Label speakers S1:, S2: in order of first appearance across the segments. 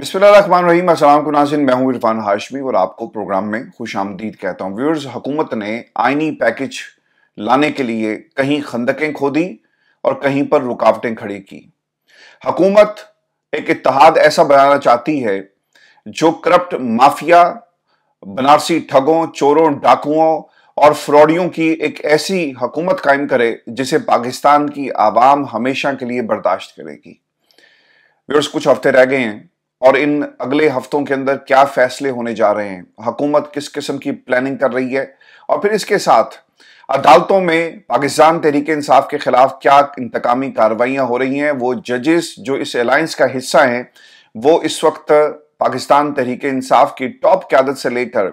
S1: बिस्मिल्लाम असलम नाजिन मैं हूँ इरफान हाशमी और आपको प्रोग्राम में खुश आमदीद कहता हूँ व्यूअर्स हुकूमत ने आइनी पैकेज लाने के लिए कहीं खंदकें खोदी और कहीं पर रुकावटें खड़ी की हकूमत एक इतिहाद ऐसा बनाना चाहती है जो करप्ट माफिया बनारसी ठगों चोरों डाकुओं और फ्रॉडियों की एक ऐसी हकूमत कायम करे जिसे पाकिस्तान की आवाम हमेशा के लिए बर्दाश्त करेगी व्यूअर्स कुछ हफ्ते रह गए हैं और इन अगले हफ्तों के अंदर क्या फैसले होने जा रहे हैं हुकूमत किस किस्म की प्लानिंग कर रही है और फिर इसके साथ अदालतों में पाकिस्तान तहरीक इंसाफ के खिलाफ क्या इंतकामी कार्रवाइयाँ हो रही हैं वो जजेस जो इस अलायंस का हिस्सा हैं वो इस वक्त पाकिस्तान तहरीक इंसाफ की टॉप क्यादत से लेकर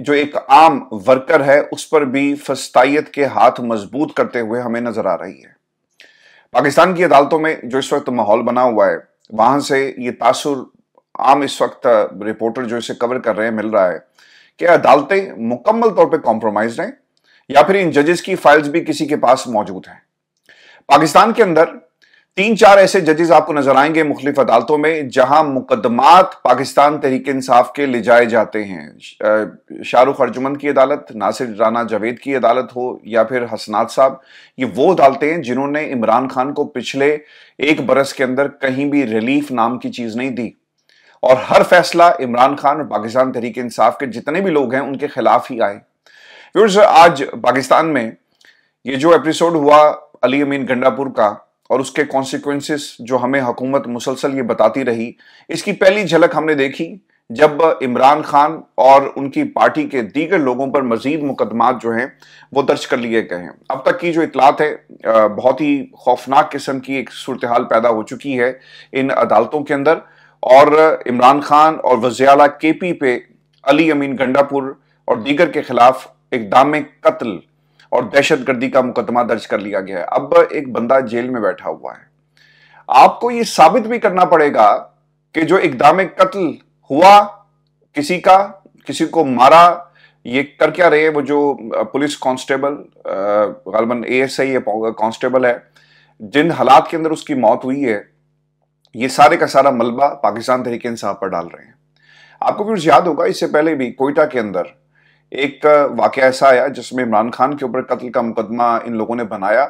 S1: जो एक आम वर्कर है उस पर भी फस्ताइत के हाथ मजबूत करते हुए हमें नजर आ रही है पाकिस्तान की अदालतों में जो इस वक्त माहौल बना हुआ है वहां से ये तासुर आम इस वक्त रिपोर्टर जो इसे कवर कर रहे हैं मिल रहा है कि अदालतें मुकम्मल तौर पर कॉम्प्रोमाइज हैं या फिर इन जजेस की फाइल्स भी किसी के पास मौजूद हैं पाकिस्तान के अंदर तीन चार ऐसे जजेस आपको नजर आएंगे मुख्तलिफ अदालतों में जहां मुकदमात पाकिस्तान तहरीक इंसाफ के ले जाए जाते हैं शाहरुख अर्जुमन की अदालत नासिर राना जावेद की अदालत हो या फिर हसनात साहब ये वो अदालतें हैं जिन्होंने इमरान खान को पिछले एक बरस के अंदर कहीं भी रिलीफ नाम की चीज़ नहीं दी और हर फैसला इमरान खान और पाकिस्तान तहरीक इंसाफ के जितने भी लोग हैं उनके खिलाफ ही आए व्यूर्स आज पाकिस्तान में ये जो एपिसोड हुआ अली अमीन गंडापुर का और उसके कॉन्सिक्वेंसेस जो हमें हुकूमत मुसलसल ये बताती रही इसकी पहली झलक हमने देखी जब इमरान खान और उनकी पार्टी के दीगर लोगों पर मजीद मुकदमात जो हैं वो दर्ज कर लिए गए हैं अब तक की जो इतलात है बहुत ही खौफनाक किस्म की एक सूरत पैदा हो चुकी है इन अदालतों के अंदर और इमरान खान और वजियाला के पी पे अली अमीन गंडापुर और दीगर के खिलाफ इकदाम कत्ल और दहशतगर्दी का मुकदमा दर्ज कर लिया गया है अब एक बंदा जेल में बैठा हुआ है आपको ये साबित भी करना पड़ेगा कि जो इकदाम कत्ल हुआ किसी का किसी को मारा ये कर क्या रहे वो जो police constable S I constable है जिन हालात के अंदर उसकी मौत हुई है ये सारे का सारा मलबा पाकिस्तान तहरीक इंसाफ पर डाल रहे हैं आपको फिर याद होगा इससे पहले भी कोयटा के अंदर एक वाक़ ऐसा आया जिसमें इमरान खान के ऊपर कत्ल का मुकदमा इन लोगों ने बनाया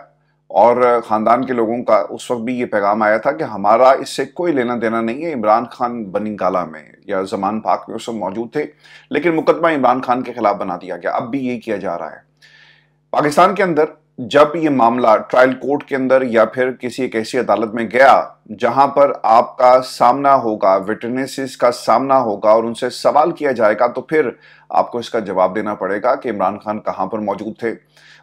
S1: और ख़ानदान के लोगों का उस वक्त भी ये पैगाम आया था कि हमारा इससे कोई लेना देना नहीं है इमरान खान बनिंगाला में या जमान पाक में उस वक्त मौजूद थे लेकिन मुकदमा इमरान खान के खिलाफ बना दिया गया अब भी यही किया जा रहा है पाकिस्तान के अंदर जब ये मामला ट्रायल कोर्ट के अंदर या फिर किसी एक ऐसी अदालत में गया जहां पर आपका सामना होगा विटनेसेस का सामना होगा और उनसे सवाल किया जाएगा तो फिर आपको इसका जवाब देना पड़ेगा कि इमरान खान कहां पर मौजूद थे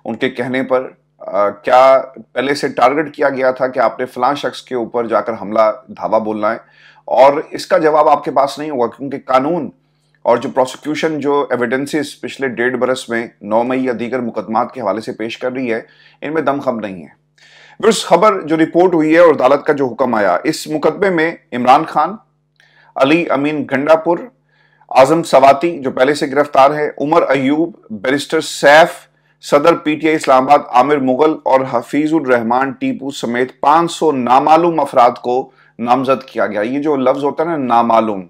S1: उनके कहने पर आ, क्या पहले से टारगेट किया गया था कि आपने फलां शख्स के ऊपर जाकर हमला धावा बोलना है और इसका जवाब आपके पास नहीं होगा क्योंकि कानून और जो प्रोसिक्यूशन जो एविडेंसेस पिछले डेढ़ बरस में नौ मई या दीगर मुकदमात के हवाले से पेश कर रही है इनमें दमखम नहीं है उस खबर जो रिपोर्ट हुई है और अदालत का जो हुक्म आया इस मुकदमे में इमरान खान अली अमीन गंडापुर आजम सवाती जो पहले से गिरफ्तार है उमर अयूब बैरिस्टर सैफ सदर पीटीआई इस्लामाबाद आमिर मुगल और हफीजुर रहमान टीपू समेत 500 नामालूम अफराद को नामजद किया गया ये जो लफ्ज होता है ना नामालूम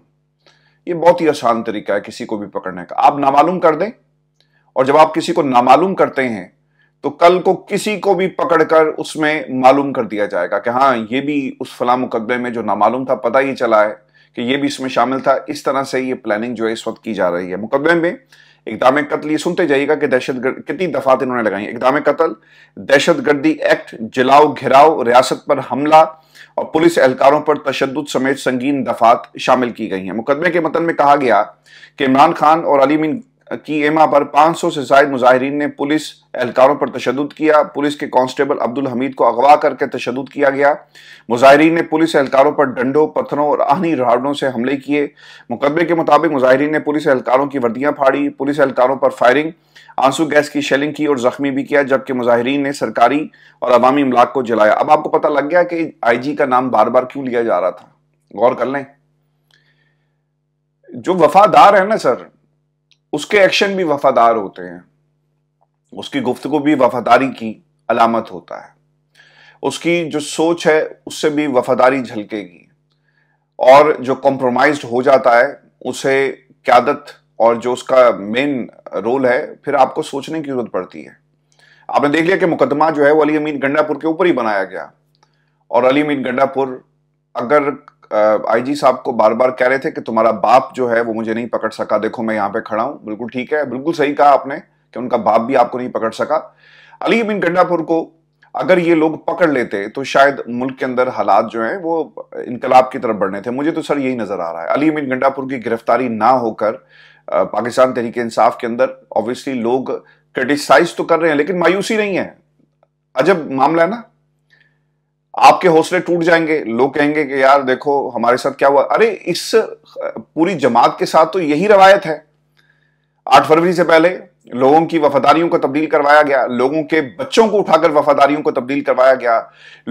S1: ये बहुत ही आसान तरीका है किसी को भी पकड़ने का आप नामालूम कर दें और जब आप किसी को नामालूम करते हैं तो कल को किसी को भी पकड़कर उसमें मालूम कर दिया जाएगा कि हाँ ये भी उस फला मुकदमे में जो नामालूम था पता ही चला है कि ये भी इसमें शामिल था इस तरह से ये प्लानिंग जो है इस वक्त की जा रही है मुकदमे में इकदाम कत्ल ये सुनते जाइएगा कि दहशत कितनी दफात इन्होंने लगाई इकदाम कत्ल दहशत एक्ट जलाओ घिराव रियासत पर हमला और पुलिस एहलकारों पर तशद समेत संगीन दफात शामिल की गई हैं मुकदमे के मतन में कहा गया कि इमरान खान और अली मिन की एमा पर 500 से जायद मुजाहरीन ने पुलिस एहलकारों पर तशद किया पुलिस के कांस्टेबल अब्दुल हमीद को अगवा करके तशद किया गया मुजाहरीन ने पुलिस एहलकारों पर डंडों पत्थरों और आहनी रहाड़ों से हमले किए मुकदमे के मुताबिक मुजाहरीन ने पुलिस एहलकारों की वर्दियां फाड़ी पुलिस एहलकारों पर फायरिंग आंसू गैस की शेलिंग की और जख्मी भी किया जबकि मुजाहरीन ने सरकारी और अवामी अमलाक को जलाया अब आपको पता लग गया कि आईजी का नाम बार बार क्यों लिया जा रहा था गौर कर लें जो वफादार है ना सर उसके एक्शन भी वफादार होते हैं उसकी गुफ्तु भी वफादारी की अलामत होता है उसकी जो सोच है उससे भी वफादारी झलकेगी और जो कॉम्प्रोमाइज हो जाता है उसे क्यादत और जो उसका मेन रोल है फिर आपको सोचने की जरूरत पड़ती है आपने देख लिया कि मुकदमा जो है वो अली अमीन गंडापुर के ऊपर ही बनाया गया और अली अमीन गंडापुर अगर आईजी साहब को बार बार कह रहे थे कि तुम्हारा बाप जो है वो मुझे नहीं पकड़ सका देखो मैं यहां पे खड़ा हूं बिल्कुल ठीक है बिल्कुल सही कहा आपने कि उनका बाप भी आपको नहीं पकड़ सका अली अमीन गंडापुर को अगर ये लोग पकड़ लेते तो शायद मुल्क के अंदर हालात जो हैं वो इनकलाब की तरफ बढ़ने थे मुझे तो सर यही नज़र आ रहा है अली अमीन गंडापुर की गिरफ्तारी ना होकर पाकिस्तान तरीके इंसाफ के अंदर ऑब्वियसली लोग क्रिटिसाइज तो कर रहे हैं लेकिन मायूसी नहीं है अजब मामला है ना आपके हौसले टूट जाएंगे लोग कहेंगे कि यार देखो हमारे साथ क्या हुआ अरे इस पूरी जमात के साथ तो यही रवायत है आठ फरवरी से पहले लोगों की वफादारियों को तब्दील करवाया गया लोगों के बच्चों को उठाकर वफादारियों को तब्दील करवाया गया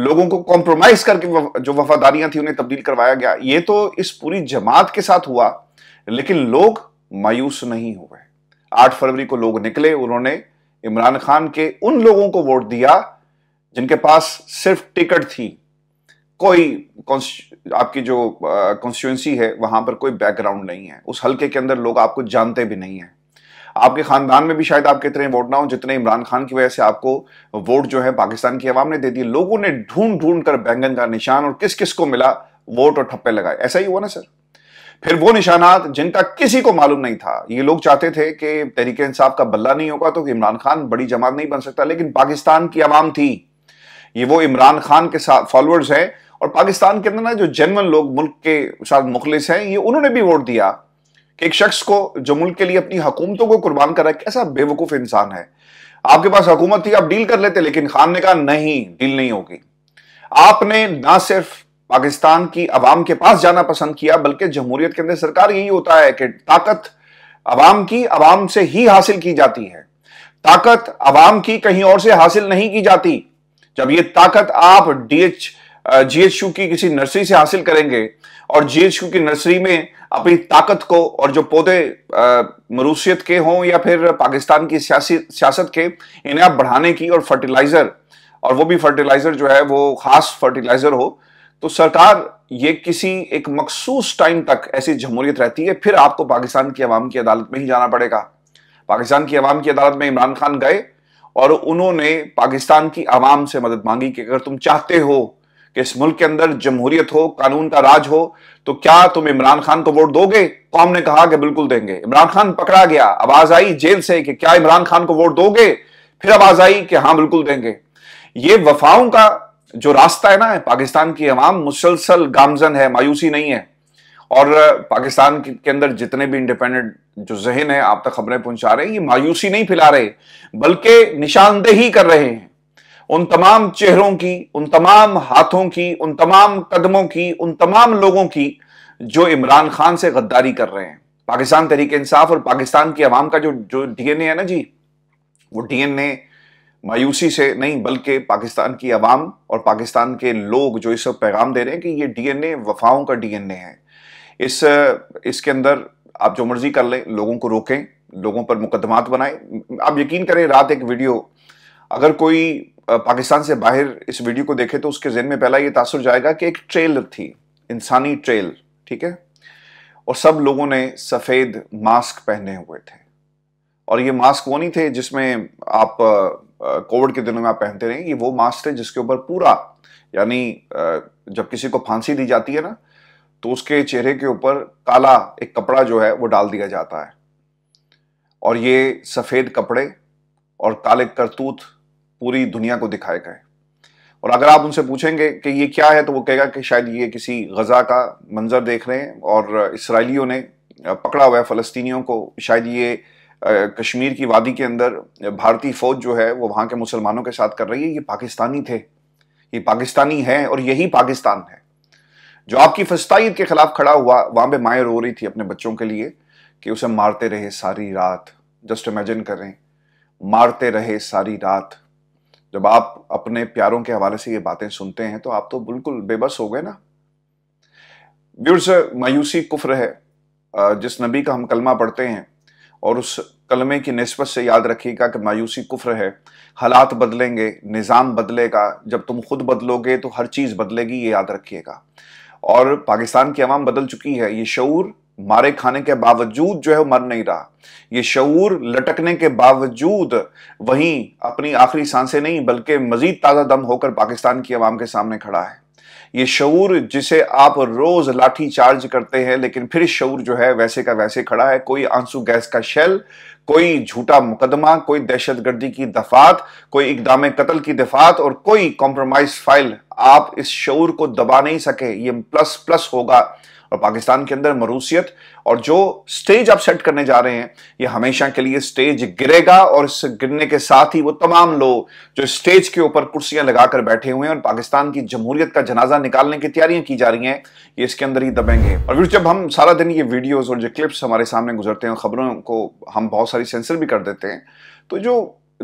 S1: लोगों को कॉम्प्रोमाइज करके जो वफादारियां थी उन्हें तब्दील करवाया गया ये तो इस पूरी जमात के साथ हुआ लेकिन लोग मायूस नहीं हुए आठ फरवरी को लोग निकले उन्होंने इमरान खान के उन लोगों को वोट दिया जिनके पास सिर्फ टिकट थी कोई आपकी जो कॉन्स्टिट्यूंसी है वहां पर कोई बैकग्राउंड नहीं है उस हलके के अंदर लोग आपको जानते भी नहीं है आपके खानदान में भी शायद आपके इतने वोट ना हो जितने इमरान खान की वजह से आपको वोट जो है पाकिस्तान की आवाम ने दे दिए लोगों ने ढूंढ ढूंढ कर बैंगन का निशान और किस किस को मिला वोट और ठप्पे लगाए ऐसा ही हुआ ना सर फिर वो निशानात जिनका किसी को मालूम नहीं था ये लोग चाहते थे कि तहरीक इंसाफ का बल्ला नहीं होगा तो इमरान खान बड़ी जमात नहीं बन सकता लेकिन पाकिस्तान की आवाम थी ये वो इमरान खान के साथ फॉलोअर्स हैं और पाकिस्तान के अंदर ना जो जनवन लोग मुल्क के साथ मुखलिस हैं ये उन्होंने भी वोट दिया कि एक शख्स को जो मुल्क के लिए अपनी हुकूमतों को कुर्बान करा है कैसा बेवकूफ़ इंसान है आपके पास हुकूमत थी आप डील कर लेते लेकिन खान ने कहा नहीं डील नहीं होगी आपने ना सिर्फ पाकिस्तान की आवाम के पास जाना पसंद किया बल्कि जमहूरियत के अंदर सरकार यही होता है कि ताकत आवाम की आवाम से ही हासिल की जाती है ताकत आवाम की कहीं और से हासिल नहीं की जाती जब ये ताकत आप डीएच जीएचयू की किसी नर्सरी से हासिल करेंगे और जीएचयू की नर्सरी में अपनी ताकत को और जो पौधे मरूसियत के हों या फिर पाकिस्तान की सियासत के इन्हें आप बढ़ाने की और फर्टिलाइजर और वो भी फर्टिलाइजर जो है वो खास फर्टिलाइजर हो तो सरकार ये किसी एक मखसूस टाइम तक ऐसी जमहूरियत रहती है फिर आपको पाकिस्तान की अवाम की अदालत में ही जाना पड़ेगा पाकिस्तान की अवाम की अदालत में इमरान खान गए और उन्होंने पाकिस्तान की आवाम से मदद मांगी कि अगर तुम चाहते हो कि इस मुल्क के अंदर जमहूरियत हो कानून का राज हो तो क्या तुम इमरान खान को वोट दोगे कौम ने कहा कि बिल्कुल देंगे इमरान खान पकड़ा गया आवाज आई जेल से कि क्या इमरान खान को वोट दोगे फिर आवाज आई कि हाँ बिल्कुल देंगे ये वफाओं का जो रास्ता है ना पाकिस्तान की अवाम मुसलसल गामजन है मायूसी नहीं है और पाकिस्तान के अंदर जितने भी इंडिपेंडेंट जो जहन है आप तक खबरें पहुंचा रहे हैं ये मायूसी नहीं फैला रहे बल्कि निशानदेही कर रहे हैं उन तमाम चेहरों की उन तमाम हाथों की उन तमाम कदमों की उन तमाम लोगों की जो इमरान खान से गद्दारी कर रहे हैं पाकिस्तान तरीके इंसाफ और पाकिस्तान की आवाम का जो जो डीएनए है ना जी वो डीएनए मायूसी से नहीं बल्कि पाकिस्तान की आवाम और पाकिस्तान के लोग जो इस वक्त पैगाम दे रहे हैं कि ये डीएनए वफाओं का डीएनए है इस इसके अंदर आप जो मर्जी कर लें लोगों को रोकें लोगों पर मुकदमात बनाएं आप यकीन करें रात एक वीडियो अगर कोई पाकिस्तान से बाहर इस वीडियो को देखे तो उसके जहन में पहला ये तासर जाएगा कि एक ट्रेल थी इंसानी ट्रेल ठीक है और सब लोगों ने सफ़ेद मास्क पहने हुए थे और ये मास्क वो नहीं थे जिसमें आप कोविड के दिनों में आप पहनते रहे ये वो मास्क थे जिसके ऊपर पूरा यानी जब किसी को फांसी दी जाती है ना तो उसके चेहरे के ऊपर काला एक कपड़ा जो है वो डाल दिया जाता है और ये सफ़ेद कपड़े और काले करतूत पूरी दुनिया को दिखाए गए और अगर आप उनसे पूछेंगे कि ये क्या है तो वो कहेगा कि शायद ये किसी गज़ा का मंजर देख रहे हैं और इसराइलियों ने पकड़ा हुआ है फ़लस्तीनियों को शायद ये कश्मीर की वादी के अंदर भारतीय फौज जो है वो वहां के मुसलमानों के साथ कर रही है ये पाकिस्तानी थे ये पाकिस्तानी है और यही पाकिस्तान है जो आपकी फस्ताइत के खिलाफ खड़ा हुआ वहां पे माए रो रही थी अपने बच्चों के लिए कि उसे मारते रहे सारी रात जस्ट इमेजिन करें मारते रहे सारी रात जब आप अपने प्यारों के हवाले से ये बातें सुनते हैं तो आप तो बिल्कुल बेबस हो गए ना व्यूर मायूसी कुफ्र है जिस नबी का हम कलमा पढ़ते हैं और उस कलमे की नस्बत से याद रखिएगा कि मायूसी कुफ्र है हालात बदलेंगे निज़ाम बदलेगा जब तुम खुद बदलोगे तो हर चीज़ बदलेगी ये याद रखिएगा और पाकिस्तान की आवाम बदल चुकी है ये शूर मारे खाने के बावजूद जो है वो मर नहीं रहा ये शूर लटकने के बावजूद वहीं अपनी आखिरी सांसें नहीं बल्कि मजीद ताज़ा दम होकर पाकिस्तान की आवाम के सामने खड़ा है ये शूर जिसे आप रोज लाठी चार्ज करते हैं लेकिन फिर शूर जो है वैसे का वैसे खड़ा है कोई आंसू गैस का शेल कोई झूठा मुकदमा कोई दहशतगर्दी की दफात कोई इकदाम कत्ल की दफात और कोई कॉम्प्रोमाइज फाइल आप इस शूर को दबा नहीं सके ये प्लस प्लस होगा और पाकिस्तान के अंदर मरूसियत और जो स्टेज आप सेट करने जा रहे हैं ये हमेशा के लिए स्टेज गिरेगा और इस गिरने के साथ ही वो तमाम लोग जो स्टेज के ऊपर कुर्सियां लगाकर बैठे हुए हैं और पाकिस्तान की जमहूरियत का जनाजा निकालने की तैयारियां की जा रही हैं ये इसके अंदर ही दबेंगे और फिर जब हम सारा दिन ये वीडियोज और जो क्लिप्स हमारे सामने गुजरते हैं खबरों को हम बहुत सारी सेंसर भी कर देते हैं तो जो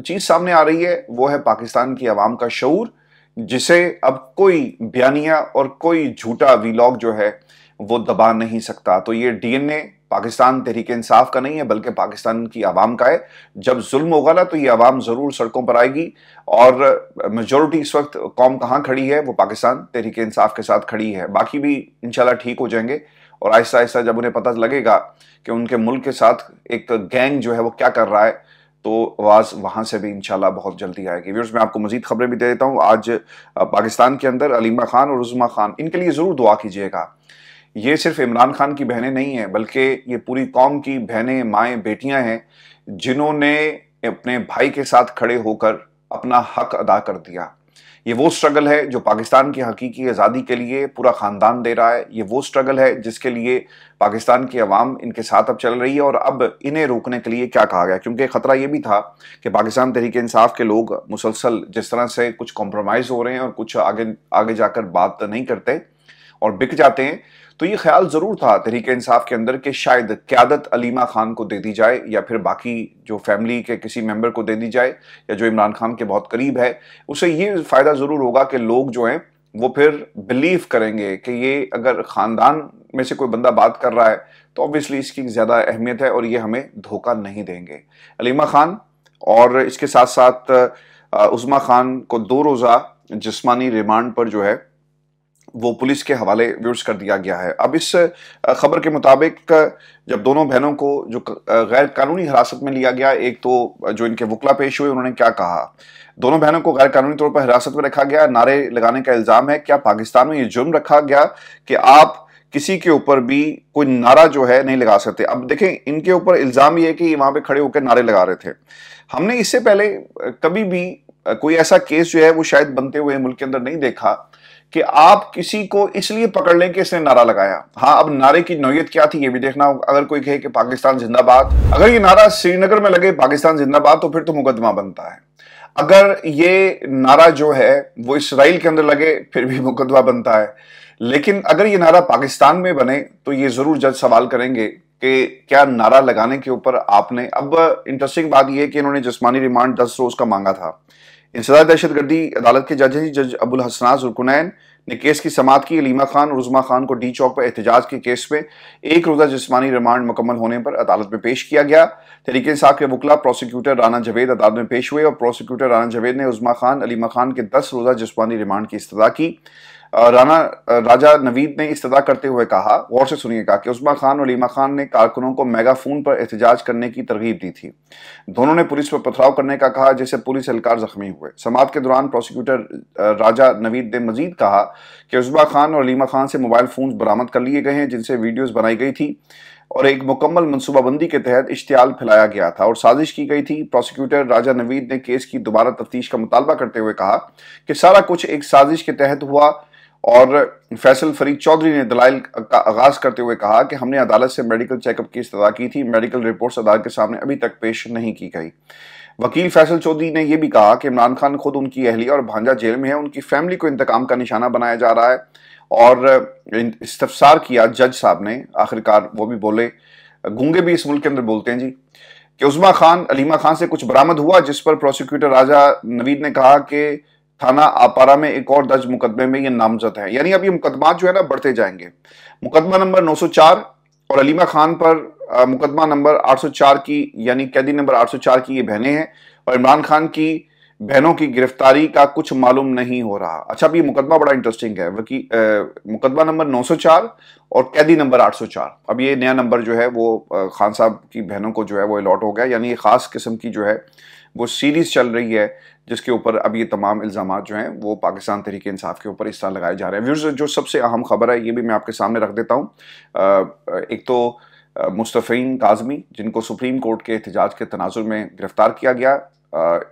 S1: चीज़ सामने आ रही है वो है पाकिस्तान की आवाम का शूर जिसे अब कोई बयानिया और कोई झूठा वीलॉग जो है वो दबा नहीं सकता तो ये डीएनए पाकिस्तान तहरीक इंसाफ का नहीं है बल्कि पाकिस्तान की आवाम का है जब जुल्म होगा ना तो ये आवाम ज़रूर सड़कों पर आएगी और मेजोरिटी इस वक्त कौम कहाँ खड़ी है वो पाकिस्तान तहरीक इंसाफ के साथ खड़ी है बाकी भी इंशाल्लाह ठीक हो जाएंगे और आहिस्ता आहिस्ता जब उन्हें पता लगेगा कि उनके मुल्क के साथ एक गैंग जो है वो क्या कर रहा है तो आवाज़ वहाँ से भी इंशाल्लाह बहुत जल्दी आएगी व्यूर्स मैं आपको मजीद खबरें भी दे देता हूँ आज पाकिस्तान के अंदर अलीमा खान और उज़मा खान इनके लिए ज़रूर दुआ कीजिएगा ये सिर्फ इमरान खान की बहनें नहीं हैं बल्कि ये पूरी कौम की बहनें माएँ बेटियां हैं जिन्होंने अपने भाई के साथ खड़े होकर अपना हक अदा कर दिया ये वो स्ट्रगल है जो पाकिस्तान की हकीकी आज़ादी के लिए पूरा ख़ानदान दे रहा है ये वो स्ट्रगल है जिसके लिए पाकिस्तान की आवाम इनके साथ अब चल रही है और अब इन्हें रोकने के लिए क्या कहा गया क्योंकि ख़तरा ये भी था कि पाकिस्तान तहरीक इंसाफ के लोग मुसलसल जिस तरह से कुछ कॉम्प्रोमाइज़ हो रहे हैं और कुछ आगे आगे जाकर बात नहीं करते और बिक जाते हैं तो ये ख्याल ज़रूर था तहरीक इंसाफ के अंदर कि शायद क्यादत अलीमा खान को दे दी जाए या फिर बाकी जो फैमिली के किसी मेंबर को दे दी जाए या जो इमरान खान के बहुत करीब है उसे ये फ़ायदा ज़रूर होगा कि लोग जो हैं वो फिर बिलीव करेंगे कि ये अगर ख़ानदान में से कोई बंदा बात कर रहा है तो ऑब्वियसली इसकी ज़्यादा अहमियत है और ये हमें धोखा नहीं देंगे अलीमा खान और इसके साथ साथ उज़मा खान को दो रोज़ा जिस्मानी रिमांड पर जो है वो पुलिस के हवाले व्यूर्स कर दिया गया है अब इस खबर के मुताबिक जब दोनों बहनों को जो गैर कानूनी हिरासत में लिया गया एक तो जो इनके वकला पेश हुए उन्होंने क्या कहा दोनों बहनों को गैर कानूनी तौर पर हिरासत में रखा गया नारे लगाने का इल्ज़ाम है क्या पाकिस्तान में ये जुर्म रखा गया कि आप किसी के ऊपर भी कोई नारा जो है नहीं लगा सकते अब देखें इनके ऊपर इल्ज़ाम ये है कि वहां पर खड़े होकर नारे लगा रहे थे हमने इससे पहले कभी भी कोई ऐसा केस जो है वो शायद बनते हुए मुल्क के अंदर नहीं देखा कि आप किसी को इसलिए पकड़ लें कि इसने नारा लगाया हाँ अब नारे की नोयत क्या थी ये भी देखना होगा अगर कोई कहे कि पाकिस्तान जिंदाबाद अगर ये नारा श्रीनगर में लगे पाकिस्तान जिंदाबाद तो फिर तो मुकदमा बनता है अगर ये नारा जो है वो इसराइल के अंदर लगे फिर भी मुकदमा बनता है लेकिन अगर ये नारा पाकिस्तान में बने तो ये जरूर जज सवाल करेंगे कि क्या नारा लगाने के ऊपर आपने अब इंटरेस्टिंग बात यह कि इन्होंने जिसमानी रिमांड दस रोज का मांगा था इंसदा दहशत गर्दी अदालत के जज हैं जज अबुल हसनाज कुनैन ने केस की समात की अलीमा खान और उजमा खान को डी चौक पर एहतजाज के केस में एक रोज़ा जिसमानी रिमांड मुकम्मल होने पर अदालत में पेश किया गया तरीके साहब के वकला प्रोसिक्यूटर राना जावेद अदालत में पेश हुए और प्रोसिक्यूटर राना जावेद ने उजमा खान अलीमा खान के दस रोज़ा जिसमानी रिमांड की इस्तः की राना राजा नवीद ने इस्तः करते हुए कहा गौर से सुनिएगा कि उस्मा खान और लीमा खान ने कारकुनों को मेगाफोन पर एहतजाज करने की तरगीब दी थी दोनों ने पुलिस पर पथराव करने का कहा जिससे पुलिस एहलकार जख्मी हुए समाप्त के दौरान प्रोसिक्यूटर राजा नवीद ने मजीद कहा कि उस्मा खान और लीमा खान से मोबाइल फ़ोन बरामद कर लिए गए हैं जिनसे वीडियोज़ बनाई गई थी और एक मुकम्मल मनसूबाबंदी के तहत इश्तियाल फैलाया गया था और साजिश की गई थी प्रोसिक्यूटर राजा नवीद ने केस की दोबारा तफ्तीश का मुतालबा करते हुए कहा कि सारा कुछ एक साजिश के तहत हुआ और फैसल फरीद चौधरी ने दलाइल का आगाज करते हुए कहा कि हमने अदालत से मेडिकल चेकअप की इस्तः की थी मेडिकल रिपोर्ट्स अदालत के सामने अभी तक पेश नहीं की गई वकील फैसल चौधरी ने यह भी कहा कि इमरान खान खुद उनकी अहली और भांजा जेल में है उनकी फैमिली को इंतकाम का निशाना बनाया जा रहा है और इस्तफसार किया जज साहब ने आखिरकार वो भी बोले गूंगे भी इस मुल्क के अंदर बोलते हैं जी कि उजमा खान अलीमा खान से कुछ बरामद हुआ जिस पर प्रोसिक्यूटर राजा नवीद ने कहा कि थाना आपारा में एक और दर्ज मुकदमे में ये नामजद है यानी अब ये मुकदमा जो है ना बढ़ते जाएंगे मुकदमा नंबर 904 और अलीमा खान पर मुकदमा नंबर 804 की यानी कैदी नंबर 804 की ये बहनें हैं और इमरान खान की बहनों की गिरफ्तारी का कुछ मालूम नहीं हो रहा अच्छा अब ये मुकदमा बड़ा इंटरेस्टिंग है वकी मुकदमा नंबर 904 और कैदी नंबर 804 अब ये नया नंबर जो है वो खान साहब की बहनों को जो है वो अलॉट हो गया यानी ये ख़ास किस्म की जो है वो सीरीज़ चल रही है जिसके ऊपर अब ये तमाम इल्ज़ाम जो हैं वो पाकिस्तान तरीके इंसाफ के ऊपर इस तरह लगाए जा रहे हैं व्यूज़ जो सबसे अहम खबर है ये भी मैं आपके सामने रख देता हूँ एक तो मुस्तफ़ीन काजमी जिनको सुप्रीम कोर्ट के एहतजाज के तनाजुर में गिरफ़्तार किया गया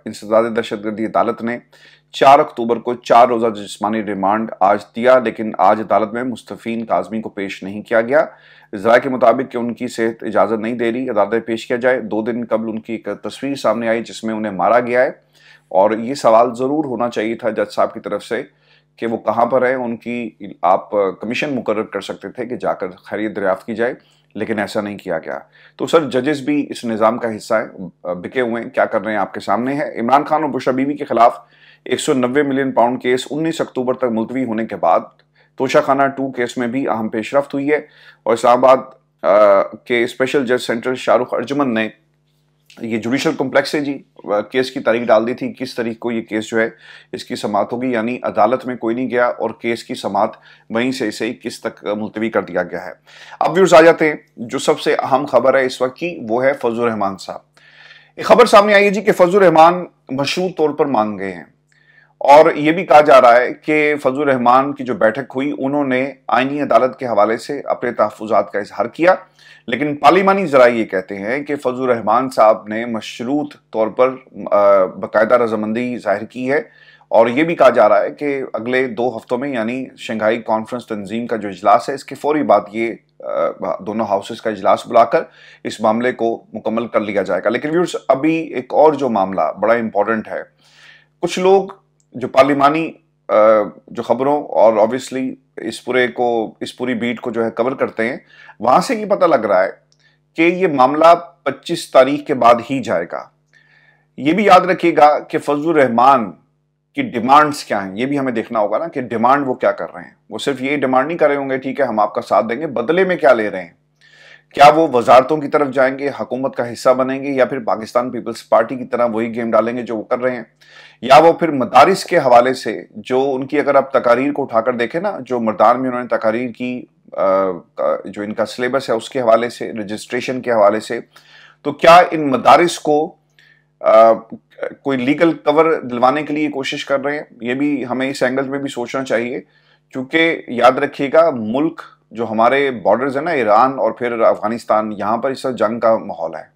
S1: इंसदाद दहशतगर्दी अदालत ने 4 अक्टूबर को चार रोज़ा जिसमानी रिमांड आज दिया लेकिन आज अदालत में मुस्तफ़ीन काजमी को पेश नहीं किया गया ज़रा के मुताबिक कि उनकी सेहत इजाज़त नहीं दे रही अदालत में पेश किया जाए दो दिन कबल उनकी एक तस्वीर सामने आई जिसमें उन्हें मारा गया है और ये सवाल ज़रूर होना चाहिए था जज साहब की तरफ से कि वो कहाँ पर हैं उनकी आप कमीशन मुकर कर सकते थे कि जाकर खैरियत दरियाफ़्त की जाए लेकिन ऐसा नहीं किया गया तो सर जजेस भी इस निज़ाम का हिस्सा है बिके हुए हैं क्या कर रहे हैं आपके सामने है इमरान खान और बुशा बीवी के खिलाफ 190 मिलियन पाउंड केस 19 अक्टूबर तक मुलतवी होने के बाद तोशाखाना टू केस में भी अहम पेशरफ हुई है और इस्लामाबाद के स्पेशल जज सेंट्रल शाहरुख अर्जुमन ने ये जुडिशल कॉम्प्लेक्स है जी केस की तारीख डाल दी थी किस तारीख को ये केस जो है इसकी समाप्त होगी यानी अदालत में कोई नहीं गया और केस की समाप्त वहीं से इसे किस तक मुलतवी कर दिया गया है अब व्यूज आ जाते हैं जो सबसे अहम खबर है इस वक्त की वो है फजल रहमान साहब एक खबर सामने आई है जी कि फजल रहमान मशहूर तौर पर मांग गए हैं और ये भी कहा जा रहा है कि फजल रहमान की जो बैठक हुई उन्होंने आइनी अदालत के हवाले से अपने तहफात का इजहार किया लेकिन पार्लिमानी जरा ये कहते हैं कि फजल रहमान साहब ने मशरूत तौर पर बाकायदा रजामंदी जाहिर की है और ये भी कहा जा रहा है कि अगले दो हफ्तों में यानी शंघाई कॉन्फ्रेंस तंजीम का जो इजलास है इसके फौरी बाद ये दोनों हाउसेस का इजलास बुलाकर इस मामले को मुकम्मल कर लिया जाएगा लेकिन व्यूर्स अभी एक और जो मामला बड़ा इंपॉर्टेंट है कुछ लोग जो पार्लिमानी जो खबरों और ऑब्वियसली इस पूरे को इस पूरी बीट को जो है कवर करते हैं वहां से ये पता लग रहा है कि ये मामला 25 तारीख के बाद ही जाएगा ये भी याद रखिएगा कि फजल रहमान की डिमांड्स क्या हैं ये भी हमें देखना होगा ना कि डिमांड वो क्या कर रहे हैं वो सिर्फ ये डिमांड नहीं कर रहे होंगे ठीक है हम आपका साथ देंगे बदले में क्या ले रहे हैं क्या वो वजारतों की तरफ जाएंगे हुकूमत का हिस्सा बनेंगे या फिर पाकिस्तान पीपल्स पार्टी की तरह वही गेम डालेंगे जो वो कर रहे हैं या वो फिर मदारिस के हवाले से जो उनकी अगर आप तकारीर को उठाकर देखें ना जो मरदान में उन्होंने तकारीर की जो इनका सिलेबस है उसके हवाले से रजिस्ट्रेशन के हवाले से तो क्या इन मदारिस को आ, कोई लीगल कवर दिलवाने के लिए कोशिश कर रहे हैं ये भी हमें इस एंगल में भी सोचना चाहिए क्योंकि याद रखिएगा मुल्क जो हमारे बॉर्डर्स है ना ईरान और फिर अफगानिस्तान यहाँ पर इस जंग का माहौल है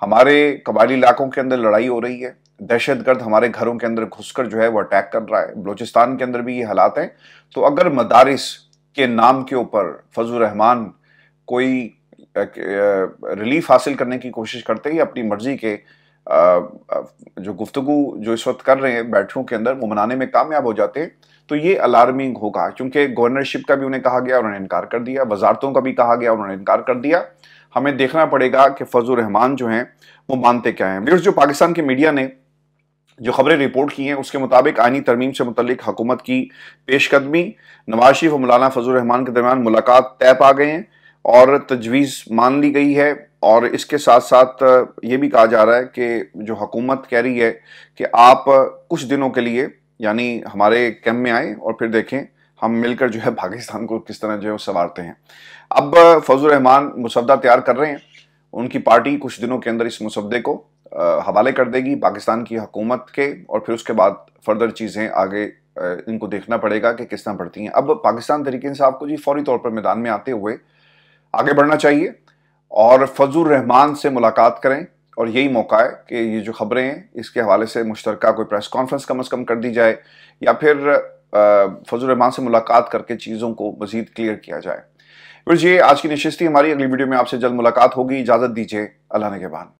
S1: हमारे कबायली इलाकों के अंदर लड़ाई हो रही है दहशतगर्द हमारे घरों के अंदर घुसकर जो है वो अटैक कर रहा है बलूचिस्तान के अंदर भी ये हालात हैं तो अगर मदारस के नाम के ऊपर फजल रहमान कोई रिलीफ हासिल करने की कोशिश करते हैं अपनी मर्जी के जो गुफ्तु जो इस वक्त कर रहे हैं बैठकों के अंदर वो मनाने में कामयाब हो जाते हैं तो ये अलार्मिंग होगा क्योंकि गवर्नरशिप का भी उन्हें कहा गया उन्होंने इनकार कर दिया वजारतों का भी कहा गया उन्होंने इनकार कर दिया हमें देखना पड़ेगा कि फजल रहमान जो हैं वो मानते क्या हैं जो पाकिस्तान के मीडिया ने जो खबरें रिपोर्ट की हैं उसके मुताबिक आईनी तरमीम से मुतलिक हकूमत की पेशकदमी नवाज शरीफ और मौलाना फजल रहमान के दरमियान मुलाकात तय पा गए हैं और तजवीज़ मान ली गई है और इसके साथ साथ ये भी कहा जा रहा है कि जो हुकूमत कह रही है कि आप कुछ दिनों के लिए यानी हमारे कैम्प में आए और फिर देखें हम मिलकर जो है पाकिस्तान को किस तरह जो है संवारते हैं अब फजल रहमान मुसवदा तैयार कर रहे हैं उनकी पार्टी कुछ दिनों के अंदर इस मुसवदे को हवाले कर देगी पाकिस्तान की हुकूमत के और फिर उसके बाद फर्दर चीज़ें आगे इनको देखना पड़ेगा कि किस तरह बढ़ती हैं अब पाकिस्तान तरीके से आपको जी फौरी तौर पर मैदान में आते हुए आगे बढ़ना चाहिए और फजल रहमान से मुलाकात करें और यही मौका है कि ये जो खबरें हैं इसके हवाले से मुश्तर कोई प्रेस कॉन्फ्रेंस कम अज़ कम कर दी जाए या फिर फजल रहमान से मुलाकात करके चीज़ों को मज़ीद क्लियर किया जाए फिर ये आज की नशस्ती हमारी अगली वीडियो में आपसे जल्द मुलाकात होगी इजाज़त दीजिए अल्लाह ने के बाद